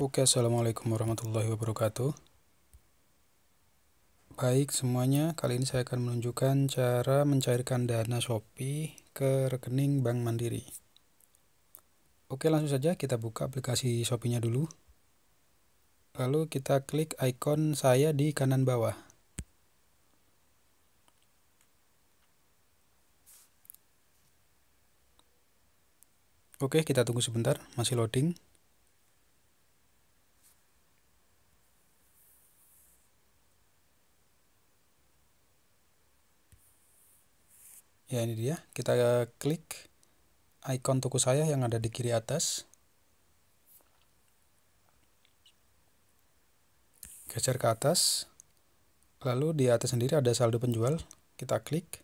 Oke, Assalamualaikum warahmatullahi wabarakatuh Baik semuanya, kali ini saya akan menunjukkan cara mencairkan dana Shopee ke rekening Bank Mandiri Oke, langsung saja kita buka aplikasi Shopee-nya dulu Lalu kita klik ikon saya di kanan bawah Oke, kita tunggu sebentar, masih loading ya ini dia kita klik icon toko saya yang ada di kiri atas geser ke atas lalu di atas sendiri ada saldo penjual kita klik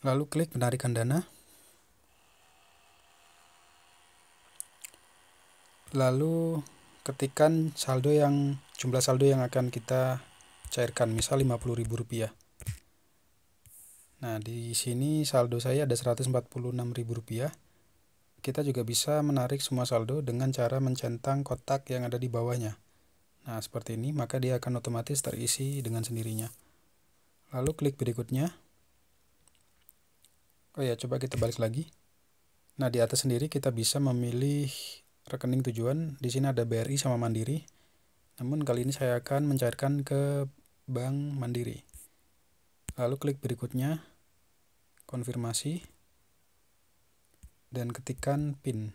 lalu klik penarikan dana lalu ketikkan saldo yang jumlah saldo yang akan kita cairkan misal Rp50.000 nah di sini saldo saya ada Rp146.000 kita juga bisa menarik semua saldo dengan cara mencentang kotak yang ada di bawahnya nah seperti ini maka dia akan otomatis terisi dengan sendirinya lalu klik berikutnya Oh ya, coba kita balik lagi. Nah, di atas sendiri kita bisa memilih rekening tujuan. Di sini ada BRI sama Mandiri. Namun kali ini saya akan mencairkan ke Bank Mandiri. Lalu klik berikutnya, konfirmasi, dan ketikkan PIN.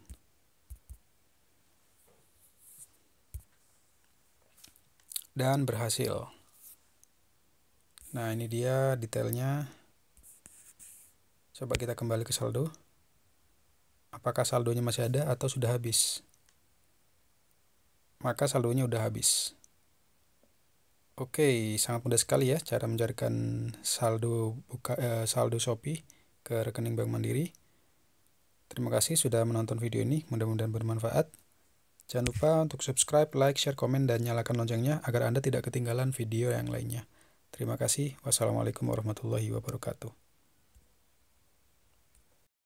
Dan berhasil. Nah, ini dia detailnya. Coba kita kembali ke saldo. Apakah saldonya masih ada atau sudah habis? Maka saldonya sudah habis. Oke, sangat mudah sekali ya cara mencarikan saldo buka eh, saldo Shopee ke rekening Bank Mandiri. Terima kasih sudah menonton video ini, mudah-mudahan bermanfaat. Jangan lupa untuk subscribe, like, share, komen, dan nyalakan loncengnya agar Anda tidak ketinggalan video yang lainnya. Terima kasih. Wassalamualaikum warahmatullahi wabarakatuh.